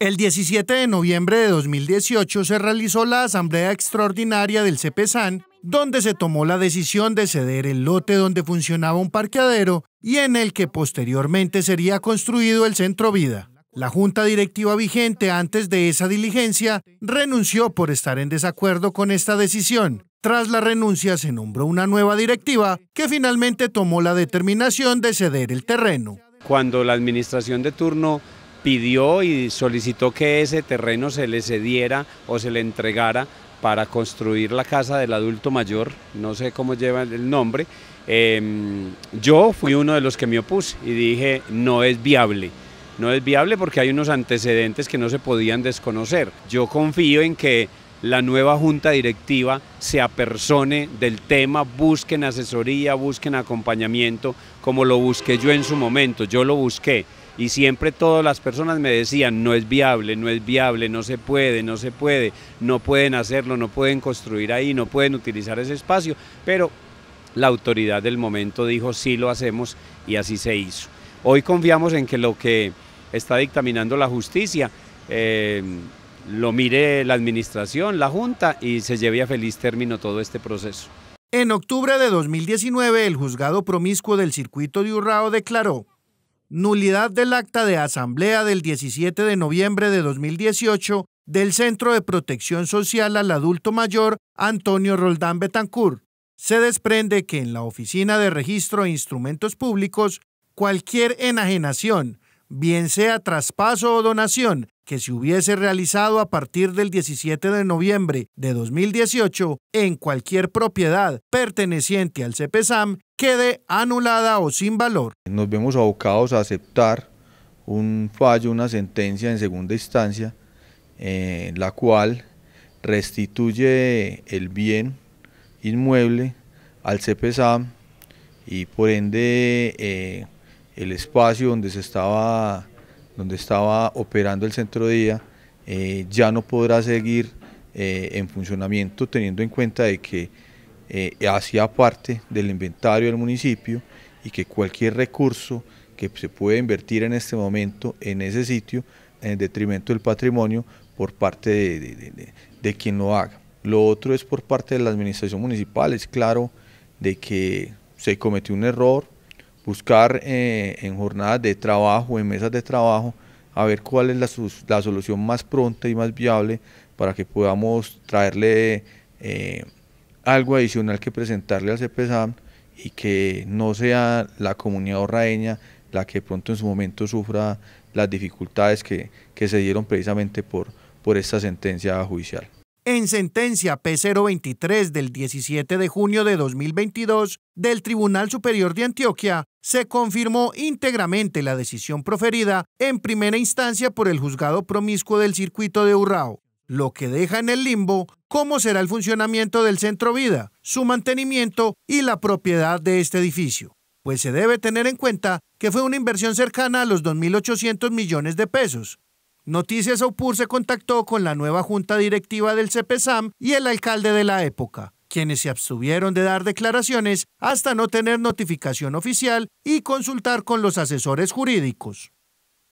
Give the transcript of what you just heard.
El 17 de noviembre de 2018 se realizó la Asamblea Extraordinaria del CPSAN, donde se tomó la decisión de ceder el lote donde funcionaba un parqueadero y en el que posteriormente sería construido el Centro Vida. La junta directiva vigente antes de esa diligencia renunció por estar en desacuerdo con esta decisión. Tras la renuncia se nombró una nueva directiva que finalmente tomó la determinación de ceder el terreno. Cuando la administración de turno pidió y solicitó que ese terreno se le cediera o se le entregara para construir la casa del adulto mayor, no sé cómo lleva el nombre, em, yo fui uno de los que me opuse y dije, no es viable. No es viable porque hay unos antecedentes que no se podían desconocer. Yo confío en que la nueva junta directiva se apersone del tema, busquen asesoría, busquen acompañamiento, como lo busqué yo en su momento, yo lo busqué y siempre todas las personas me decían, no es viable, no es viable, no se puede, no se puede, no pueden hacerlo, no pueden construir ahí, no pueden utilizar ese espacio, pero la autoridad del momento dijo, sí lo hacemos y así se hizo. Hoy confiamos en que lo que está dictaminando la justicia eh, lo mire la administración, la Junta y se lleve a feliz término todo este proceso. En octubre de 2019, el juzgado promiscuo del circuito de Urrao declaró nulidad del acta de asamblea del 17 de noviembre de 2018 del Centro de Protección Social al Adulto Mayor Antonio Roldán Betancourt. Se desprende que en la Oficina de Registro de Instrumentos Públicos, cualquier enajenación, bien sea traspaso o donación, que se hubiese realizado a partir del 17 de noviembre de 2018 en cualquier propiedad perteneciente al CPSAM, quede anulada o sin valor. Nos vemos abocados a aceptar un fallo, una sentencia en segunda instancia, en eh, la cual restituye el bien inmueble al CPSAM y por ende eh, el espacio donde se estaba, donde estaba operando el centro día eh, ya no podrá seguir eh, en funcionamiento teniendo en cuenta de que eh, hacía parte del inventario del municipio y que cualquier recurso que se pueda invertir en este momento en ese sitio en detrimento del patrimonio por parte de, de quien lo haga. Lo otro es por parte de la administración municipal, es claro de que se cometió un error, buscar eh, en jornadas de trabajo, en mesas de trabajo, a ver cuál es la, solución más pronta y más viable para que podamos traerle eh, algo adicional que presentarle al CPSAM y que no sea la comunidad horraeña la que pronto en su momento sufra las dificultades que, que se dieron precisamente por, por esta sentencia judicial en sentencia P023 del 17 de junio de 2022 del Tribunal Superior de Antioquia, se confirmó íntegramente la decisión proferida en primera instancia por el juzgado promiscuo del circuito de Urrao, lo que deja en el limbo cómo será el funcionamiento del centro vida, su mantenimiento y la propiedad de este edificio pues se debe tener en cuenta que fue una inversión cercana a los 2.800 millones de pesos, Noticias Aupur se contactó con la nueva junta directiva del CPSAM y el alcalde de la época, quienes se abstuvieron de dar declaraciones hasta no tener notificación oficial y consultar con los asesores jurídicos.